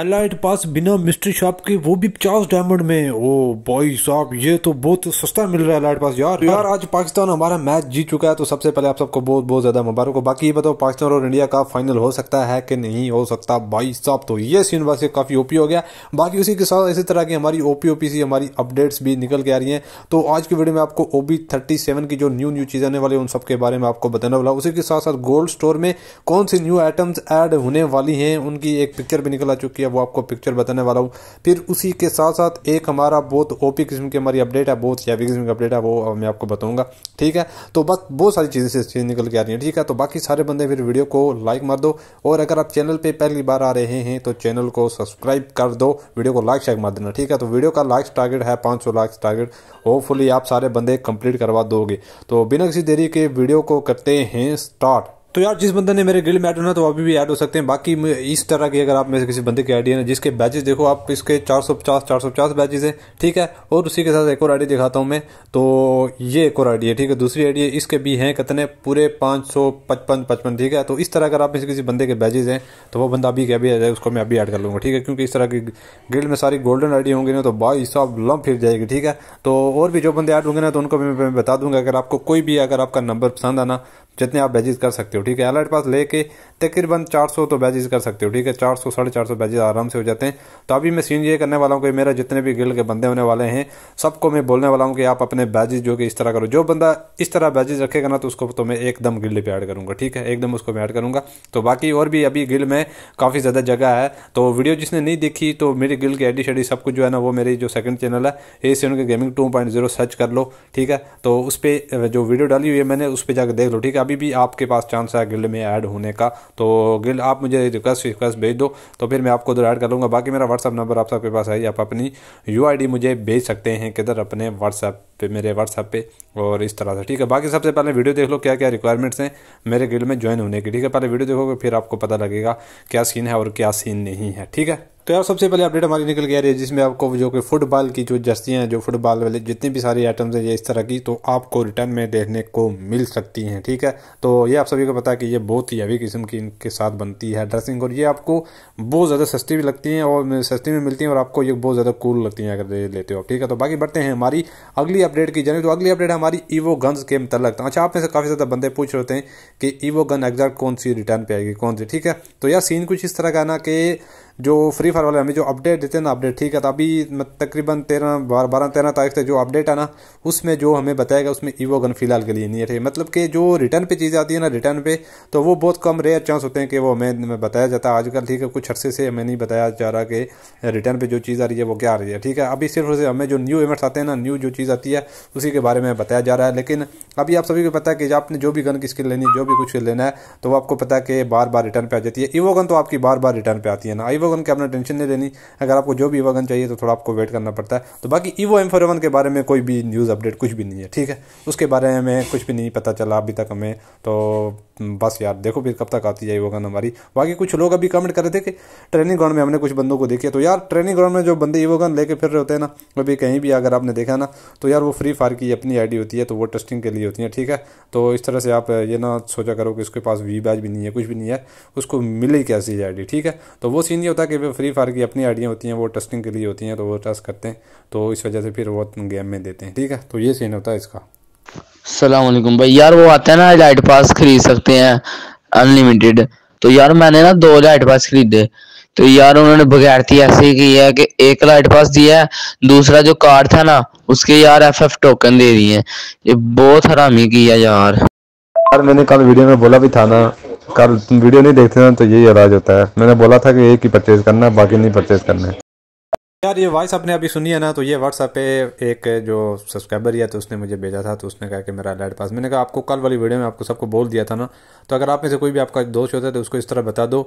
Alight पास बिना mystery shop के वो भी पचास डायमंड में ओ भाई साहब ये तो बहुत सस्ता मिल रहा है अलाइट पास यार हाँ। यार आज पाकिस्तान हमारा मैच जीत चुका है तो सबसे पहले आप सबको बहुत बहुत ज़्यादा मुबारक हो बाकी ये बताओ पाकिस्तान और इंडिया का फाइनल हो सकता है कि नहीं हो सकता बॉई साहब तो ये सीन वैसे काफ़ी ओपी हो गया बाकी उसी के साथ इसी तरह की हमारी ओपी ओपी सी हमारी अपडेट्स भी निकल के आ रही है तो आज की वीडियो में आपको ओबी थर्टी सेवन की जो न्यू न्यू चीज़ आने वाली उन सबके बारे में आपको बताने वाला उसी के साथ साथ गोल्ड स्टोर में कौन सी न्यू आइटम्स एड होने वाली है उनकी एक पिक्चर भी निकल आ चुकी है है वो आपको पिक्चर बताने वाला हूँ फिर उसी के साथ साथ एक हमारा बहुत ओपी किस्म की हमारी अपडेट है बहुत हैवी किस्म की अपडेट है वो मैं आपको बताऊँगा ठीक है तो बस बहुत सारी चीज़ें से चीज़ निकल के आ रही हैं ठीक है तो बाकी सारे बंदे फिर वीडियो को लाइक मार दो और अगर आप चैनल पर पहली बार आ रहे हैं तो चैनल को सब्सक्राइब कर दो वीडियो को लाइक शेयर मार देना ठीक है तो वीडियो का लाइक्स टारगेट है पाँच लाख टारगेट होपफुली आप सारे बंदे कंप्लीट करवा दोगे तो बिना किसी देरी के वीडियो को करते हैं स्टार्ट तो यार जिस बंदे ने मेरे ग्रिल में ऐड होना तो अभी भी ऐड हो सकते हैं बाकी इस तरह की अगर आप में से किसी बंदे की आईडी है ना जिसके बैचेस देखो आप इसके 450 450 बैचेस हैं ठीक है और उसी के साथ एक और आईडी दिखाता हूँ मैं तो ये एक और आईडी है ठीक है दूसरी आईडी है इसके भी हैं कितने पूरे पाँच सौ पचपन पचपन ठीक है तो इस तरह अगर आप में से किसी बंदे के बैचेज हैं तो वो बंदा अभी क्या भी आ जाए उसको मैं अभी ऐड कर लूँगा ठीक है क्योंकि इस तरह की ग्रिल में सारी गोल्डन आईडी होंगी ना तो भाई सब लम फिर जाएगी ठीक है तो और भी जो बंदे ऐड होंगे ना तो उनको भी मैं बता दूंगा अगर आपको कोई भी अगर आपका नंबर पसंद आना जितने आप बैजेज कर सकते हो ठीक है अलर्ट पास लेके तकरीबन 400 तो बैजेज कर सकते हो ठीक है 400 सौ साढ़े चार सौ बैजेज आराम से हो जाते हैं तो अभी मैं सीन ये करने वाला हूँ कि मेरा जितने भी गिल्ड के बंदे होने वाले हैं सबको मैं बोलने वाला हूँ कि आप अपने बैजेज जो कि इस तरह करो जो बंदा इस तरह बैजेज रखेगा ना तो उसको तो मैं एकदम गिल्ड पर ऐड करूँगा ठीक है एकदम उसको मैं ऐड करूँगा तो बाकी और भी अभी गिल्ड में काफ़ी ज़्यादा जगह है तो वीडियो जिसने नहीं देखी तो मेरी गिल्ड की एडी शेडी सब कुछ जो है ना वो मेरी जो सेकंड चैनल है A C gaming two search कर लो ठीक है तो उस पर जो वीडियो डाली हुई है मैंने उस पर जाकर देख लो ठीक है अभी भी आपके पास चांस है गिल्ड में ऐड होने का तो गिल्ड आप मुझे रिक्वेस्ट रिक्वेस्ट भेज दो तो फिर मैं आपको उधर ऐड कर लूँगा बाकी मेरा व्हाट्सअप नंबर आप सबके पास है आप अपनी यू मुझे भेज सकते हैं किधर अपने व्हाट्सएप पे मेरे व्हाट्सएप पे और इस तरह से ठीक है बाकी सबसे पहले वीडियो देख लो क्या क्या रिक्वायरमेंट्स हैं मेरे गिल्ड में ज्वाइन होने की ठीक है पहले वीडियो देखोगे फिर आपको पता लगेगा क्या सीन है और क्या सीन नहीं है ठीक है तो यार सबसे पहले अपडेट हमारी निकल गया है जिसमें आपको जो कि फुटबॉल की जो जस्तियाँ हैं जो फुटबॉल वाले जितने भी सारे आइटम्स हैं ये इस तरह की तो आपको रिटर्न में देखने को मिल सकती हैं ठीक है तो ये आप सभी को पता है कि ये बहुत ही अभी किस्म की इनके साथ बनती है ड्रेसिंग और ये आपको बहुत ज़्यादा सस्ती भी लगती हैं और सस्ती में मिलती हैं और आपको ये बहुत ज़्यादा कूल लगती हैं अगर लेते हो ठीक है तो बाकी बढ़ते हैं हमारी अगली अपडेट की जाने तो अगली अपडेट हमारी ईवो गन्स के मतलब अच्छा आप में से काफ़ी ज़्यादा बंदे पूछ रहे हैं कि ईवो गन एग्जैक्ट कौन सी रिटर्न पर आएगी कौन सी ठीक है तो यार सीन कुछ इस तरह का ना कि जो फ्री फायर वाले हमें जो अपडेट देते हैं ना अपडेट ठीक है तो अभी तकरीबन तेरह बारह तेरह तारीख तक जो अपडेट है ना उसमें जो हमें बताएगा उसमें ईवो गन फिलहाल के लिए नहीं है ठीक है मतलब कि जो रिटर्न पे चीज़ें आती है ना रिटर्न पे तो वो बहुत कम रेयर चांस होते हैं कि वो हमें बताया जाता है आजकल ठीक है कुछ अर्से से हमें नहीं बताया जा रहा कि रिटर्न पर जो चीज़ आ रही है वो क्या आ रही है ठीक है अभी सिर्फ से हमें जो न्यू इवेंट्स आते हैं ना न्यू जो चीज़ आती है उसी के बारे में बताया जा रहा है लेकिन अभी आप सभी को पता है कि आपने जो भी गन की स्किल लेनी है जो भी कुछ लेना है तो वो आपको पता है कि बार बार रिटर्न पर आ जाती है ईवो गन तो आपकी बार बार रिटर्न पर आती है ना ईवागन की आपने टेंशन नहीं लेनी अगर आपको जो भी वगन चाहिए तो थोड़ा आपको वेट करना पड़ता है तो बाकी ईवो एम फोर के बारे में कोई भी न्यूज़ अपडेट कुछ भी नहीं है ठीक है उसके बारे में कुछ भी नहीं पता चला अभी तक हमें तो बस यार देखो फिर कब तक आती जाएगी गन हमारी बाकी कुछ लोग अभी कमेंट कर रहे थे कि ट्रेनिंग ग्राउंड में हमने कुछ बंदों को देखे तो यार ट्रेनिंग ग्राउंड में जो बंदे ये गन लेके फिर रहे होते हैं ना अभी कहीं भी अगर आपने देखा ना तो यार वो फ्री फायर की अपनी आईडी होती है तो वो टेस्टिंग के लिए होती है ठीक है तो इस तरह से आप ये ना सोचा करो कि उसके पास वी बैच भी नहीं है कुछ भी नहीं है उसको मिली कैसी आई ठीक है तो वो सीन ये होता है कि फ्री फायर की अपनी आईडियाँ होती हैं वो टेस्टिंग के लिए होती हैं तो वो टेस्ट करते हैं तो इस वजह से फिर वो गेम में देते हैं ठीक है तो ये सीन होता है इसका सलामकुम भाई यार वो आते हैं ना लाइट पास खरीद सकते हैं अनलिमिटेड तो यार मैंने ना दो लाइट पास खरीदे तो यार उन्होंने बगैरती ऐसे ही की है कि एक लाइट पास दिया है दूसरा जो कार्ड था ना उसके यार एफ एफ टोकन दे दिए ये बहुत हरामी की है यार यार मैंने कल वीडियो में बोला भी था ना कल वीडियो नहीं देखते ना तो यही इलाज होता है मैंने बोला था कि एक ही परचेज करना बाकी नहीं परचेज करना है यार ये वॉइस आपने अभी सुनी है ना तो ये व्हाट्सएप पे एक जो सब्सक्राइबर या तो उसने मुझे भेजा था तो उसने कहा कि मेरा लाइट पास मैंने कहा आपको कल वाली वीडियो में आपको सबको बोल दिया था ना तो अगर आप में से कोई भी आपका दोस्त होता है तो उसको इस तरह बता दो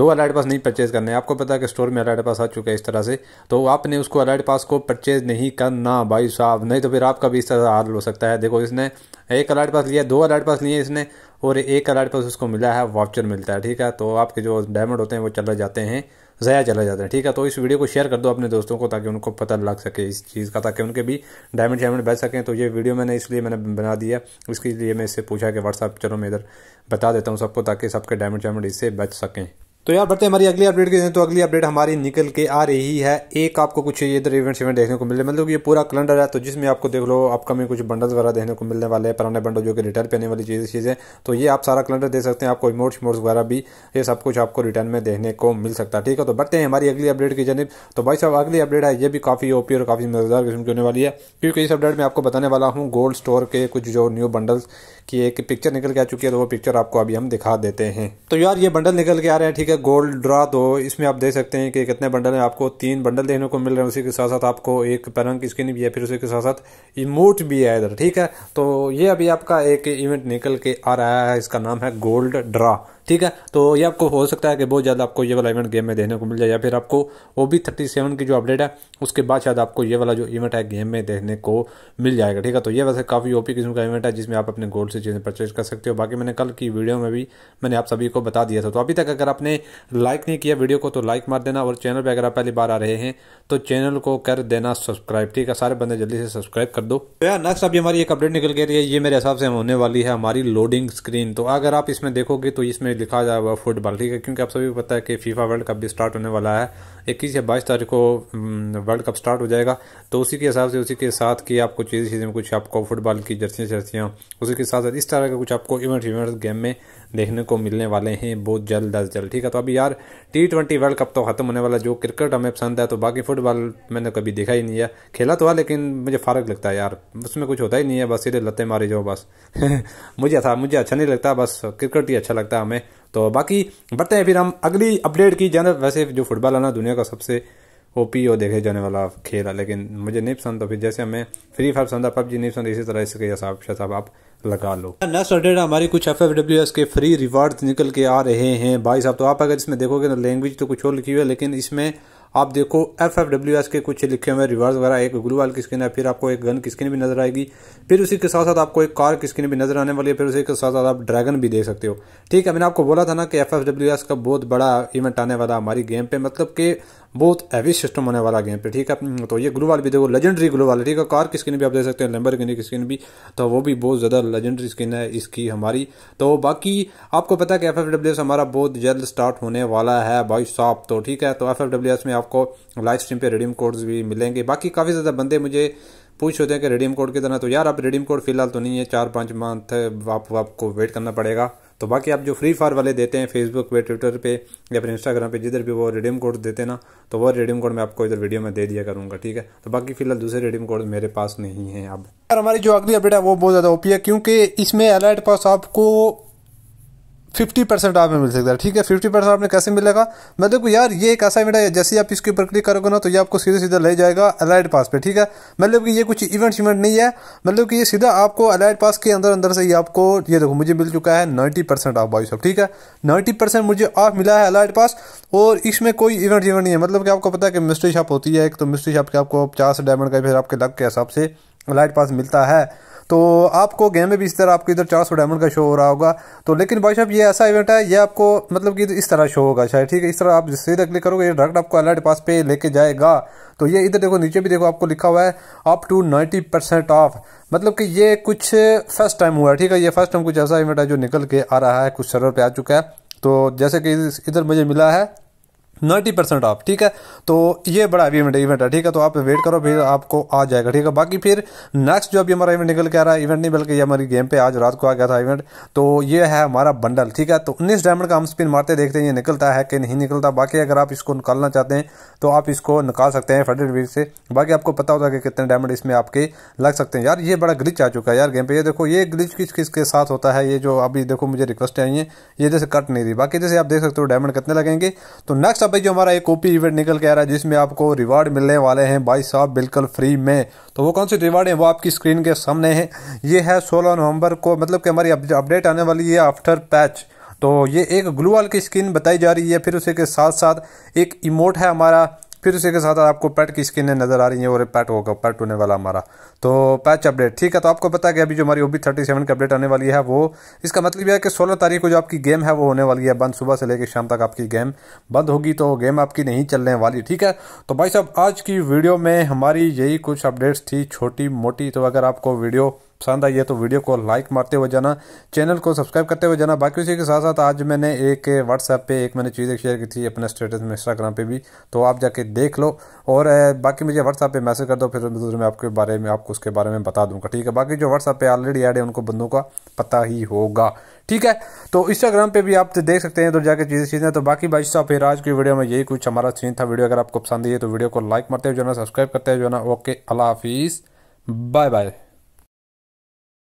दो अलाइट पास नहीं परचेज करने आपको पता है कि स्टोर में अलाइट पास आ चुका है इस तरह से तो आपने उसको अलाइट पास को परचेज नहीं करना भाई साहब नहीं तो फिर आपका भी इस तरह हाल हो सकता है देखो इसने एक अलाइट पास लिया दो अलाइट पास लिए इसने और एक अलाइट पास उसको मिला है वाउचर मिलता है ठीक है तो आपके जो डायमंड होते हैं वो चले जाते हैं ज़ाया चला जाता है ठीक है तो इस वीडियो को शेयर कर दो अपने दोस्तों को ताकि उनको पता लग सके इस चीज़ का ताकि उनके भी डायमंड शायमंड बच सकें तो ये वीडियो मैंने इसलिए मैंने बना दिया इसके लिए मैं इससे पूछा कि व्हाट्सअप चलो मैं इधर बता देता हूँ सबको ताकि सबके डायमंड शायमंड इससे बच सकें तो यार बढ़ते हमारी अगली अपडेट के तो अगली अपडेट हमारी निकल के आ रही है एक आपको कुछ इधर इवेंट्स इवेंट देखने को मिले मतलब ये पूरा कैलेंडर है तो जिसमें आपको देख लो अपकमिंग कुछ बंडल्स वगैरह देखने को मिलने वाले हैं पुराने बंडल जो कि रिटर्न पे आने वाली चीज़ चीज़ें तो ये आप सारा कलेंडर देख सकते हैं आपको इमोट्स इमोट्स वगैरह भी ये सब कुछ आपको रिटर्न में देखने को मिल सकता है ठीक है तो बढ़ते हैं हमारी अगली अपडेट की जानब तो भाई साहब अगली अपडेट है ये भी काफ़ी ओपी और काफ़ी मज़ेदार किस्म की होने वाली है क्योंकि इस अपडेट में आपको बताने वाला हूँ गोल्ड स्टोर के कुछ जो न्यू बंडल्स की एक पिक्चर निकल के आ चुकी है तो वो पिक्चर आपको अभी हम दिखा देते हैं तो यार ये बंडल निकल के आ रहे हैं ठीक है का गोल्ड ड्रा तो इसमें आप देख सकते हैं कि कितने बंडल हैं आपको तीन बंडल देखने को मिल रहे हैं उसी के साथ साथ आपको एक पैरंग की स्क्रीन भी है फिर उसी के साथ साथ इमोट भी है इधर ठीक है तो ये अभी आपका एक इवेंट निकल के आ रहा है इसका नाम है गोल्ड ड्रा ठीक है तो ये आपको हो सकता है कि बहुत ज़्यादा आपको ये वाला इवेंट गेम में देखने को मिल जाए या फिर आपको वो भी थर्टी सेवन की जो अपडेट है उसके बाद शायद आपको ये वाला जो इवेंट है गेम में देखने को मिल जाएगा ठीक है तो ये वैसे काफ़ी ओपी किस्म का इवेंट है जिसमें आप अपने गोल्ड से चीज़ें परचेज कर सकते हो बाकी मैंने कल की वीडियो में भी मैंने आप सभी को बता दिया था तो अभी तक अगर आपने लाइक नहीं किया वीडियो को तो लाइक मार देना और चैनल पर अगर आप पहली बार आ रहे हैं तो चैनल को कर देना सब्सक्राइब ठीक है सारे बंदे जल्दी से सब्सक्राइब कर दो तो यार नेक्स्ट अभी हमारी एक अपडेट निकल के रही है ये मेरे हिसाब से होने वाली है हमारी लोडिंग स्क्रीन तो अगर आप इसमें देखोगे तो इसमें में लिखा जाए वह फुटबॉल ठीक है क्योंकि आप सभी को पता है कि फीफा वर्ल्ड कप भी स्टार्ट होने वाला है इक्कीस या बाईस तारीख को वर्ल्ड कप स्टार्ट हो जाएगा तो उसी के हिसाब से उसी के साथ की आपको चीज़ें चीज़ें कुछ आपको फुटबॉल की जर्सियाँ जर्सियाँ उसी के साथ साथ इस तरह के कुछ आपको इवेंट इवेंट गेम में देखने को मिलने वाले हैं बहुत जल्द अज जल्द ठीक है तो अभी यार टी ट्वेंटी वर्ल्ड कप तो ख़त्म होने वाला जो क्रिकेट हमें पसंद है तो बाकी फुटबॉल मैंने कभी देखा ही नहीं है खेला तो है लेकिन मुझे फ़र्क लगता है यार उसमें कुछ होता ही नहीं है बस सीधे लते मारे जाओ बस मुझे था मुझे अच्छा नहीं लगता बस क्रिकेट ही अच्छा लगता है हमें तो बाकी बढ़ते हैं फिर हम अगली अपडेट की जानब वैसे जो फुटबॉल है ना दुनिया का सबसे ओ पी ओ देखे जाने वाला खेल है लेकिन मुझे नहीं पसंद तो फिर जैसे हमें फ्री फायर पसंद है पबजी नहीं पसंद इसी तरह इसके हिसाब से आप लगा लो नेक्स्ट अपडेट हमारी कुछ एफ एफ डब्ल्यू एस के फ्री रिवार्ड निकल के आ रहे हैं भाई साहब तो आप अगर इसमें देखोगे तो लैंग्वेज तो कुछ और लिखी हुई है लेकिन इसमें आप देखो एफ एफ डब्ल्यू एस के कुछ लिखे हुए रिवार्ड वगैरह एक ग्लूवाल की स्क्रीन है फिर आपको एक गन की स्क्रीन भी नजर आएगी फिर उसी के साथ साथ आपको एक कार की स्क्रीन भी नजर आने वाली है फिर उसी के साथ साथ आप ड्रैगन भी देख सकते हो ठीक है मैंने आपको बोला था ना कि एफ एफ डब्ल्यू एस का बहुत बड़ा इवेंट आने वाला हमारी गेम पे मतलब कि बहुत हैवी सिस्टम होने वाला गेम पे ठीक है हम्म, तो ये ग्लू वाल भी देखो लेजेंडरी ग्लू वाल ठीक है कार की स्किन भी आप देख सकते हैं लेम्बर की स्किन भी तो वो भी बहुत ज़्यादा लेजेंडरी स्किन है इसकी हमारी तो बाकी आपको पता है कि एफ हमारा बहुत जल्द स्टार्ट होने वाला है भाई साहब तो ठीक है तो एफ में आपको लाइव स्ट्रीम पर रिडीम कोड्स भी मिलेंगे बाकी काफ़ी ज़्यादा बंदे मुझे पूछ होते हैं कि रिडीम कोड कितना तो यार आप रिडीम कोड फिलहाल तो नहीं है चार पाँच मंथ आप आपको वेट करना पड़ेगा तो बाकी आप जो फ्री फायर वाले देते हैं फेसबुक पे ट्विटर पे या फिर इंस्टाग्राम पे जिधर भी वो रिडीम कोड देते ना तो वो रिडीम कोड मैं आपको इधर वीडियो में दे दिया करूँगा ठीक है तो बाकी फिलहाल दूसरे रिडीम कोड मेरे पास नहीं है अब हमारी जो अगली अपडेट है वो बहुत ज़्यादा ओपी है क्योंकि इसमें अलर्ट पास आपको फिफ्टी परसेंट आप मिल सकता है ठीक है फिफ्टी परसेंट आपने कैसे मिलेगा मैं देखो यार ये एक ऐसा इवेंट है जैसे आप इसके ऊपर क्लिक करोगे ना तो ये आपको सीधे सीधा ले जाएगा अलाइड पास पे ठीक है मतलब कि ये कुछ इवेंट इवेंट नहीं है मतलब कि ये सीधा आपको अलाइड पास के अंदर अंदर से ही आपको ये देखो मुझे मिल चुका है नाइन्टी परसेंट ऑफ भाई ठीक है नाइन्टी परसेंट मुझे ऑफ मिला है अलाइड पास और इसमें कोई इवेंट इवेंट नहीं है मतलब कि आपको पता है कि मिस्ट्री शॉप होती है एक तो मिस्ट्री शॉप के आपको पचास डायमंड का फिर आपके लग के हिसाब से अलाइड पास मिलता है तो आपको गेम में भी इस तरह आपको इधर चार सौ डायमंड का शो हो रहा होगा तो लेकिन भाई साहब ये ऐसा इवेंट है ये आपको मतलब कि इस तरह शो होगा शायद ठीक है इस तरह आप सीधा क्लिक करोगे ये डायरेक्ट आपको अलर्ट पास पे लेके जाएगा तो ये इधर देखो नीचे भी देखो आपको लिखा हुआ है up to ninety percent off मतलब कि ये कुछ फर्स्ट टाइम हुआ है ठीक है ये फर्स्ट टाइम कुछ ऐसा इवेंट है जो निकल के आ रहा है कुछ सर्वर पर आ चुका है तो जैसे कि इधर मुझे मिला है नाइन्टी परसेंट ऑफ ठीक है तो ये बड़ा अभी इवेंट इवेंट है ठीक है तो आप वेट करो फिर आपको आ जाएगा ठीक है बाकी फिर नेक्स्ट जो अभी हमारा इवेंट निकल के आ रहा है इवेंट नहीं बल्कि ये हमारी गेम पे आज रात को आ गया था इवेंट तो ये है हमारा बंडल ठीक है तो उन्नीस डायमंड का हम स्पिन मारते देखते हैं ये निकलता है कि नहीं निकलता बाकी अगर आप इसको निकालना चाहते हैं तो आप इसको निकाल सकते हैं फेडरेट वीर से बाकी आपको पता होता है कि कितने डायमंड इसमें आपके लग सकते हैं यार ये बड़ा ग्लिच आ चुका है यार गेम पे ये देखो ये ग्लिच किस किस के साथ होता है ये जो अभी देखो मुझे रिक्वेस्ट आई है ये जैसे कट नहीं रही बाकी जैसे आप देख सकते हो डायमंड कितने लगेंगे तो नेक्स्ट भाई जो हमारा एक ओपी इवेंट निकल के आ रहा है जिसमें आपको रिवार्ड मिलने वाले हैं भाई साहब बिल्कुल फ्री में तो वो कौन से रिवार्ड हैं वो आपकी स्क्रीन के सामने हैं ये है सोलह नवंबर को मतलब कि हमारी अपडेट आने वाली है आफ्टर पैच तो ये एक ग्लू वाल की स्किन बताई जा रही है फिर उसी के साथ साथ एक इमोट है हमारा फिर उसी के साथ आपको पैट की स्किनें नज़र आ रही हैं और पैट होगा पैट होने वाला हमारा तो पैच अपडेट ठीक है तो आपको पता है कि अभी जो हमारी ओबी थर्टी सेवन की अपडेट आने वाली है वो इसका मतलब यह है कि सोलह तारीख को जो आपकी गेम है वो होने वाली है बंद सुबह से लेकर शाम तक आपकी गेम बंद होगी तो गेम आपकी नहीं चलने वाली ठीक है तो भाई साहब आज की वीडियो में हमारी यही कुछ अपडेट्स थी छोटी मोटी तो अगर आपको वीडियो पसंद आई है तो वीडियो को लाइक मारते हुए जाना चैनल को सब्सक्राइब करते हुए जाना बाकी उसी के साथ साथ आज मैंने एक व्हाट्सएप पे एक मैंने चीज़ शेयर की थी अपने स्टेटस में इंस्टाग्राम पे भी तो आप जाके देख लो और बाकी मुझे व्हाट्सएप पे मैसेज कर दो फिर मैं आपके बारे में आपको उसके बारे में बता दूंगा ठीक है बाकी जो व्हाट्सएप पे ऑलरेडी एड है उनको बंदों का पता ही होगा ठीक है तो इंस्टाग्राम पर भी आप देख सकते हैं तो जाकर चीज़ें चीज़ें तो बाकी भाई साहब फिर आज की वीडियो में यही कुछ हमारा सीन था वीडियो अगर आपको पसंद आई है तो वीडियो को लाइक मारते हुए जो सब्सक्राइब करते हुए जो ओके अला हाफिज़ बाय बाय